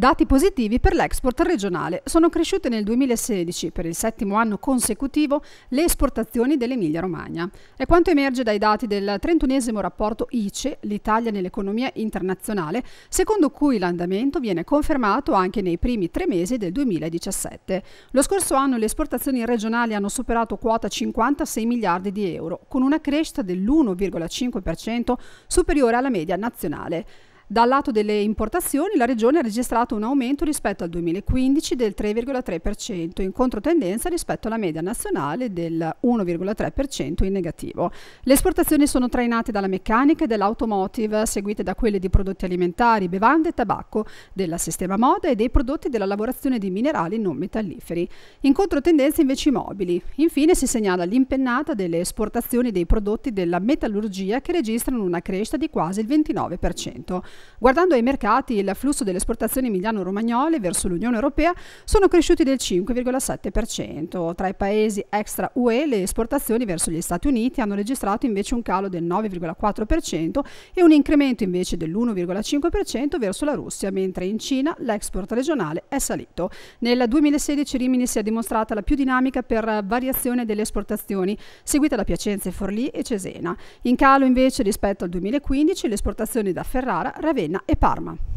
Dati positivi per l'export regionale. Sono cresciute nel 2016, per il settimo anno consecutivo, le esportazioni dell'Emilia-Romagna. È quanto emerge dai dati del trentunesimo rapporto ICE, l'Italia nell'economia internazionale, secondo cui l'andamento viene confermato anche nei primi tre mesi del 2017. Lo scorso anno le esportazioni regionali hanno superato quota 56 miliardi di euro, con una crescita dell'1,5% superiore alla media nazionale. Dal lato delle importazioni la Regione ha registrato un aumento rispetto al 2015 del 3,3%, in controtendenza rispetto alla media nazionale del 1,3% in negativo. Le esportazioni sono trainate dalla meccanica e dall'automotive, seguite da quelle di prodotti alimentari, bevande e tabacco, della sistema moda e dei prodotti della lavorazione di minerali non metalliferi. In controtendenza invece i mobili. Infine si segnala l'impennata delle esportazioni dei prodotti della metallurgia che registrano una crescita di quasi il 29%. Guardando ai mercati, il flusso delle esportazioni emiliano-romagnole verso l'Unione Europea sono cresciuti del 5,7%. Tra i paesi extra UE le esportazioni verso gli Stati Uniti hanno registrato invece un calo del 9,4% e un incremento invece dell'1,5% verso la Russia, mentre in Cina l'export regionale è salito. Nel 2016 Rimini si è dimostrata la più dinamica per variazione delle esportazioni, seguita da Piacenza e Forlì e Cesena. In calo invece rispetto al 2015 le esportazioni da Ferrara Ravenna e Parma.